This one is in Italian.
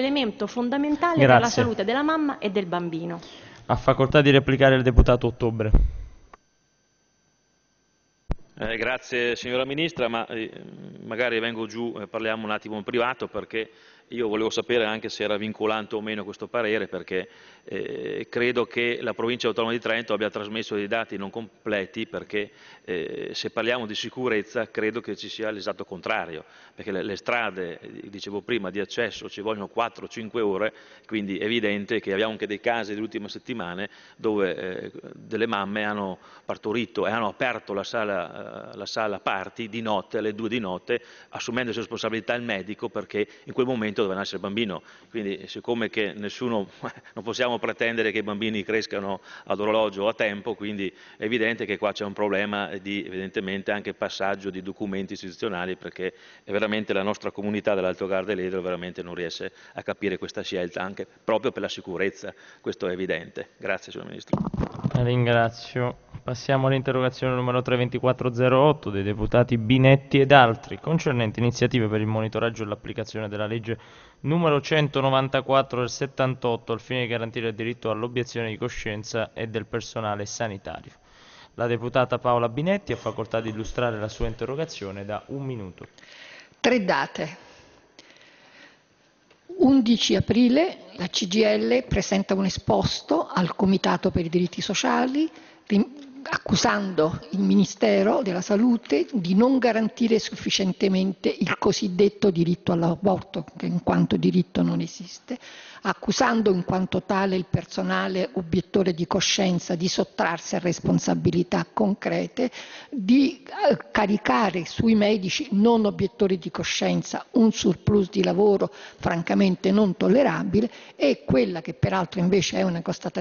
elemento fondamentale per la salute della mamma e del bambino. Ha facoltà di replicare il deputato Ottobre. Eh, grazie signora Ministra, ma eh, magari vengo giù e parliamo un attimo in privato perché io volevo sapere anche se era vincolante o meno questo parere perché eh, credo che la provincia autonoma di Trento abbia trasmesso dei dati non completi perché eh, se parliamo di sicurezza credo che ci sia l'esatto contrario perché le, le strade, eh, dicevo prima, di accesso ci vogliono 4-5 ore quindi è evidente che abbiamo anche dei casi delle ultime settimane dove eh, delle mamme hanno partorito e hanno aperto la sala eh, la sala parti di notte, alle due di notte, assumendosi responsabilità il medico perché in quel momento doveva nascere il bambino. Quindi siccome che nessuno, non possiamo pretendere che i bambini crescano ad orologio a tempo, quindi è evidente che qua c'è un problema di evidentemente anche passaggio di documenti istituzionali perché è veramente la nostra comunità dell'Alto Garda e Ledro veramente non riesce a capire questa scelta anche proprio per la sicurezza, questo è evidente. Grazie signor Ministro. Ringrazio. Passiamo all'interrogazione numero 32408 dei deputati Binetti ed altri concernente iniziative per il monitoraggio e l'applicazione della legge numero 194 del 78 al fine di garantire il diritto all'obiezione di coscienza e del personale sanitario. La deputata Paola Binetti ha facoltà di illustrare la sua interrogazione da un minuto. Tre date. 11 aprile la CGL presenta un esposto al Comitato per i diritti sociali accusando il Ministero della Salute di non garantire sufficientemente il cosiddetto diritto all'aborto, che in quanto diritto non esiste, accusando in quanto tale il personale obiettore di coscienza di sottrarsi a responsabilità concrete, di eh, caricare sui medici non obiettori di coscienza un surplus di lavoro francamente non tollerabile e quella che peraltro invece è una constatazione